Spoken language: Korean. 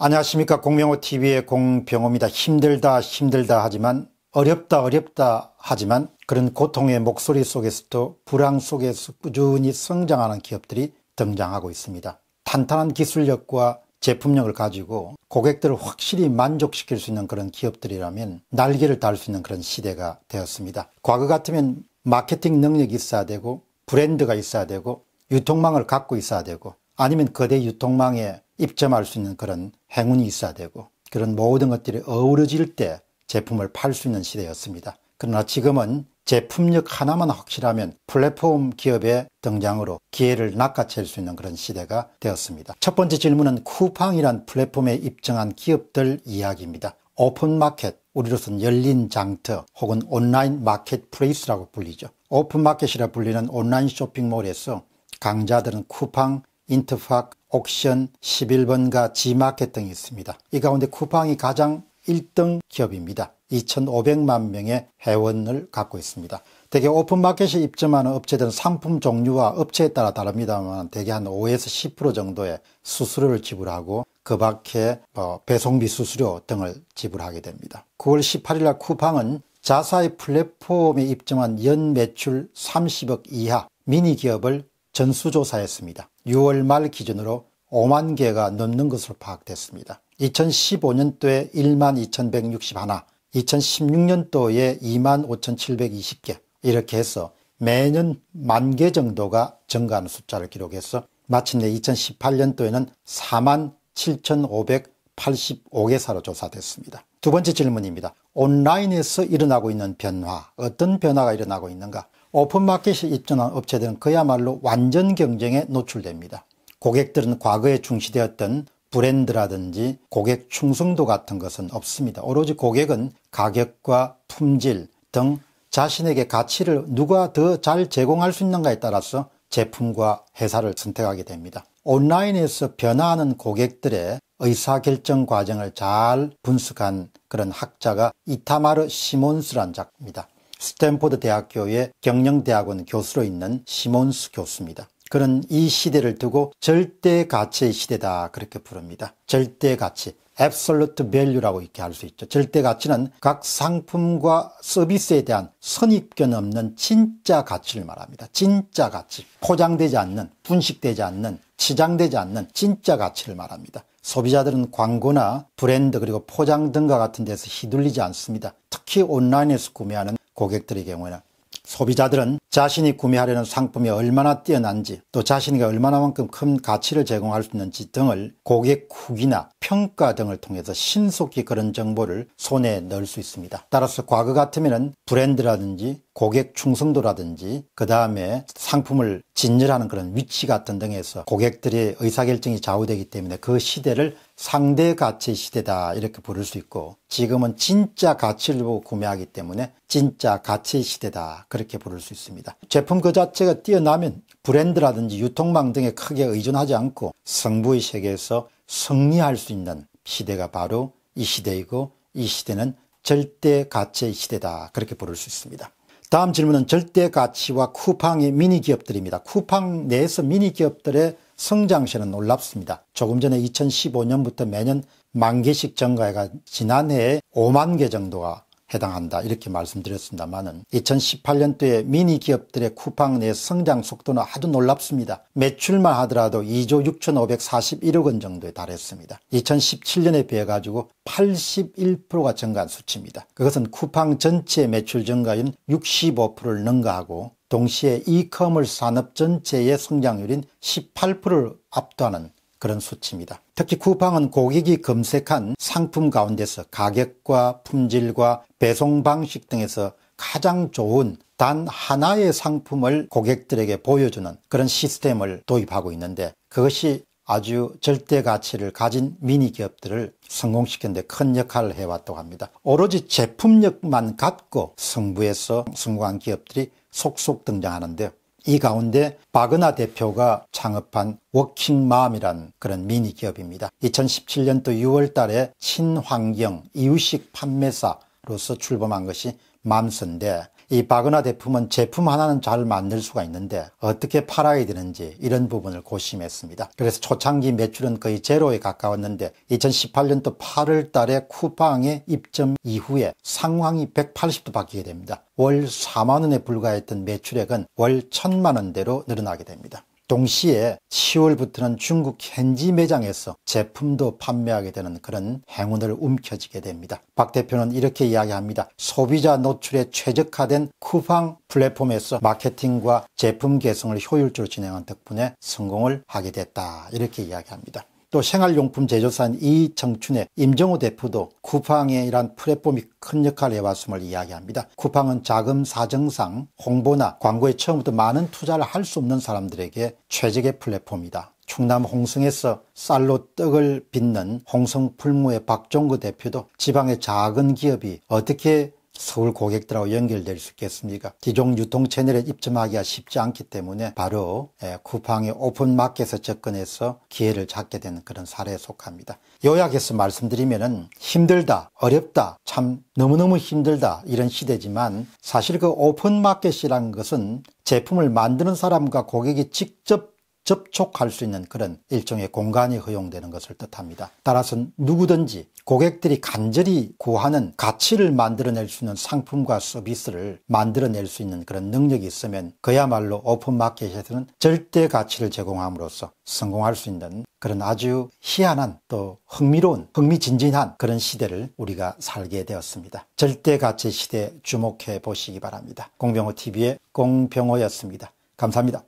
안녕하십니까 공명호TV의 공병호입니다. 힘들다 힘들다 하지만 어렵다 어렵다 하지만 그런 고통의 목소리 속에서도 불황 속에서 꾸준히 성장하는 기업들이 등장하고 있습니다. 탄탄한 기술력과 제품력을 가지고 고객들을 확실히 만족시킬 수 있는 그런 기업들이라면 날개를 달 수 있는 그런 시대가 되었습니다. 과거 같으면 마케팅 능력이 있어야 되고 브랜드가 있어야 되고 유통망을 갖고 있어야 되고 아니면 거대 유통망에 입점할 수 있는 그런 행운이 있어야 되고 그런 모든 것들이 어우러질 때 제품을 팔 수 있는 시대였습니다. 그러나 지금은 제품력 하나만 확실하면 플랫폼 기업의 등장으로 기회를 낚아챌 수 있는 그런 시대가 되었습니다. 첫 번째 질문은 쿠팡이란 플랫폼에 입증한 기업들 이야기입니다. 오픈마켓, 우리로서는 열린 장터 혹은 온라인 마켓플레이스라고 불리죠. 오픈마켓이라 불리는 온라인 쇼핑몰에서 강자들은 쿠팡 인터팍, 옥션, 11번가, 지마켓 등이 있습니다. 이 가운데 쿠팡이 가장 1등 기업입니다. 2,500만 명의 회원을 갖고 있습니다. 대개 오픈마켓에 입점하는 업체들은 상품 종류와 업체에 따라 다릅니다만 대개 한 5에서 10% 정도의 수수료를 지불하고 그 밖에 뭐 배송비 수수료 등을 지불하게 됩니다. 9월 18일 날 쿠팡은 자사의 플랫폼에 입점한 연 매출 30억 이하 미니기업을 전수조사했습니다. 6월 말 기준으로 5만 개가 넘는 것으로 파악됐습니다. 2015년도에 1만 2161, 2016년도에 2만 5720개 이렇게 해서 매년 만 개 정도가 증가하는 숫자를 기록해서 마침내 2018년도에는 4만 7,585개사로 조사됐습니다. 두 번째 질문입니다. 온라인에서 일어나고 있는 변화, 어떤 변화가 일어나고 있는가? 오픈마켓이 입점한 업체들은 그야말로 완전 경쟁에 노출됩니다. 고객들은 과거에 중시되었던 브랜드라든지 고객 충성도 같은 것은 없습니다. 오로지 고객은 가격과 품질 등 자신에게 가치를 누가 더 잘 제공할 수 있는가에 따라서 제품과 회사를 선택하게 됩니다. 온라인에서 변화하는 고객들의 의사결정 과정을 잘 분석한 그런 학자가 이타마르 시몬스란 작입니다. 스탠포드 대학교의 경영대학원 교수로 있는 시몬스 교수입니다. 그는 이 시대를 두고 절대 가치의 시대다 그렇게 부릅니다. 절대 가치, absolute value라고 이렇게 할 수 있죠. 절대 가치는 각 상품과 서비스에 대한 선입견 없는 진짜 가치를 말합니다. 진짜 가치, 포장되지 않는, 분식되지 않는, 치장되지 않는 진짜 가치를 말합니다. 소비자들은 광고나 브랜드 그리고 포장 등과 같은 데서 휘둘리지 않습니다. 특히 온라인에서 구매하는 고객들의 경우에는 소비자들은 자신이 구매하려는 상품이 얼마나 뛰어난지 또 자신이 얼마나 만큼 큰 가치를 제공할 수 있는지 등을 고객 후기나 평가 등을 통해서 신속히 그런 정보를 손에 넣을 수 있습니다. 따라서 과거 같으면 브랜드라든지 고객 충성도라든지 그 다음에 상품을 진열하는 그런 위치 같은 등에서 고객들의 의사결정이 좌우되기 때문에 그 시대를 상대 가치 시대다 이렇게 부를 수 있고 지금은 진짜 가치를 보고 구매하기 때문에 진짜 가치 시대다 그렇게 부를 수 있습니다. 있니다 제품 그 자체가 뛰어나면 브랜드라든지 유통망 등에 크게 의존하지 않고 성부의 세계에서 승리할 수 있는 시대가 바로 이 시대이고 이 시대는 절대 가치의 시대다 그렇게 부를 수 있습니다. 다음 질문은 절대 가치와 쿠팡의 미니 기업들입니다. 쿠팡 내에서 미니 기업들의 성장세는 놀랍습니다. 조금 전에 2015년부터 매년 만 개씩 증가해가 지난해에 5만 개 정도가 해당한다 이렇게 말씀드렸습니다만은 2018년도에 미니기업들의 쿠팡 내 성장 속도는 아주 놀랍습니다. 매출만 하더라도 2조 6,541억 원 정도에 달했습니다. 2017년에 비해 가지고 81%가 증가한 수치입니다. 그것은 쿠팡 전체 매출 증가인 65%를 능가하고 동시에 이커머스 산업 전체의 성장률인 18%를 압도하는 그런 수치입니다. 특히 쿠팡은 고객이 검색한 상품 가운데서 가격과 품질과 배송 방식 등에서 가장 좋은 단 하나의 상품을 고객들에게 보여주는 그런 시스템을 도입하고 있는데 그것이 아주 절대 가치를 가진 미니 기업들을 성공시키는데 큰 역할을 해왔다고 합니다. 오로지 제품력만 갖고 승부에서 성공한 기업들이 속속 등장하는데요. 이 가운데 박은하 대표가 창업한 워킹맘이란 그런 미니 기업입니다. 2017년도 6월 달에 친환경 이유식 판매사로서 출범한 것이 맘스인데 이 바그나 제품은 제품 하나는 잘 만들 수가 있는데 어떻게 팔아야 되는지 이런 부분을 고심했습니다. 그래서 초창기 매출은 거의 제로에 가까웠는데 2018년도 8월 달에 쿠팡에 입점 이후에 상황이 180도 바뀌게 됩니다. 월 4만원에 불과했던 매출액은 월 1000만원대로 늘어나게 됩니다. 동시에 10월부터는 중국 현지 매장에서 제품도 판매하게 되는 그런 행운을 움켜쥐게 됩니다. 박 대표는 이렇게 이야기합니다. 소비자 노출에 최적화된 쿠팡 플랫폼에서 마케팅과 제품 개성을 효율적으로 진행한 덕분에 성공을 하게 됐다. 이렇게 이야기합니다. 또 생활용품 제조사인 이청춘의 임정호 대표도 쿠팡이란 플랫폼이 큰 역할을 해왔음을 이야기합니다. 쿠팡은 자금 사정상 홍보나 광고에 처음부터 많은 투자를 할 수 없는 사람들에게 최적의 플랫폼이다. 충남 홍성에서 쌀로 떡을 빚는 홍성 풀무의 박종구 대표도 지방의 작은 기업이 어떻게 서울 고객들하고 연결될 수 있겠습니까? 기종 유통 채널에 입점하기가 쉽지 않기 때문에 바로 예, 쿠팡의 오픈마켓에서 접근해서 기회를 잡게 되는 그런 사례에 속합니다. 요약해서 말씀드리면은 힘들다, 어렵다, 참 너무너무 힘들다 이런 시대지만 사실 그 오픈마켓이라는 것은 제품을 만드는 사람과 고객이 직접 접촉할 수 있는 그런 일종의 공간이 허용되는 것을 뜻합니다. 따라서 누구든지 고객들이 간절히 구하는 가치를 만들어낼 수 있는 상품과 서비스를 만들어낼 수 있는 그런 능력이 있으면 그야말로 오픈마켓에서는 절대 가치를 제공함으로써 성공할 수 있는 그런 아주 희한한 또 흥미로운 흥미진진한 그런 시대를 우리가 살게 되었습니다. 절대 가치 시대 주목해 보시기 바랍니다. 공병호 TV의 공병호였습니다. 감사합니다.